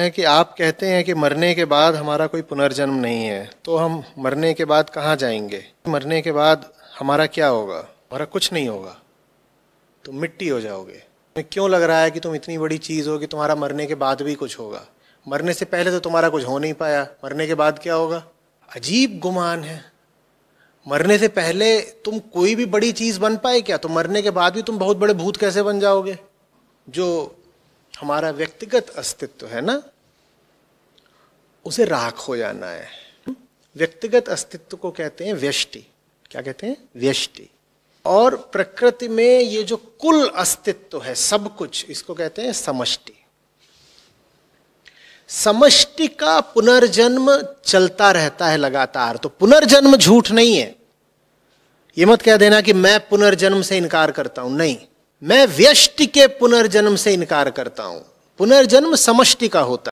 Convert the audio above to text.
हैं कि आप कहते हैं कि मरने के बाद हमारा कोई पुनर्जन्म नहीं है तो हम मरने के बाद कहाँ जाएंगे मरने के बाद हमारा क्या होगा हमारा कुछ नहीं होगा तुम मिट्टी हो जाओगे तुम्हें क्यों लग रहा है कि तुम इतनी बड़ी चीज़ हो कि तुम्हारा मरने के बाद भी कुछ होगा मरने से पहले तो तुम्हारा कुछ हो नहीं पाया मरने के बाद क्या होगा अजीब गुमान है मरने से पहले तुम कोई भी बड़ी चीज़ बन पाए क्या तो मरने के बाद भी तुम बहुत बड़े भूत कैसे बन जाओगे जो हमारा व्यक्तिगत अस्तित्व है ना उसे राख हो जाना है व्यक्तिगत अस्तित्व को कहते हैं व्यष्टि क्या कहते हैं व्यष्टि और प्रकृति में ये जो कुल अस्तित्व है सब कुछ इसको कहते हैं समष्टि समष्टि का पुनर्जन्म चलता रहता है लगातार तो पुनर्जन्म झूठ नहीं है ये मत कह देना कि मैं पुनर्जन्म से इनकार करता हूं नहीं मैं व्यष्टि के पुनर्जन्म से इनकार करता हूं पुनर्जन्म समष्टि का होता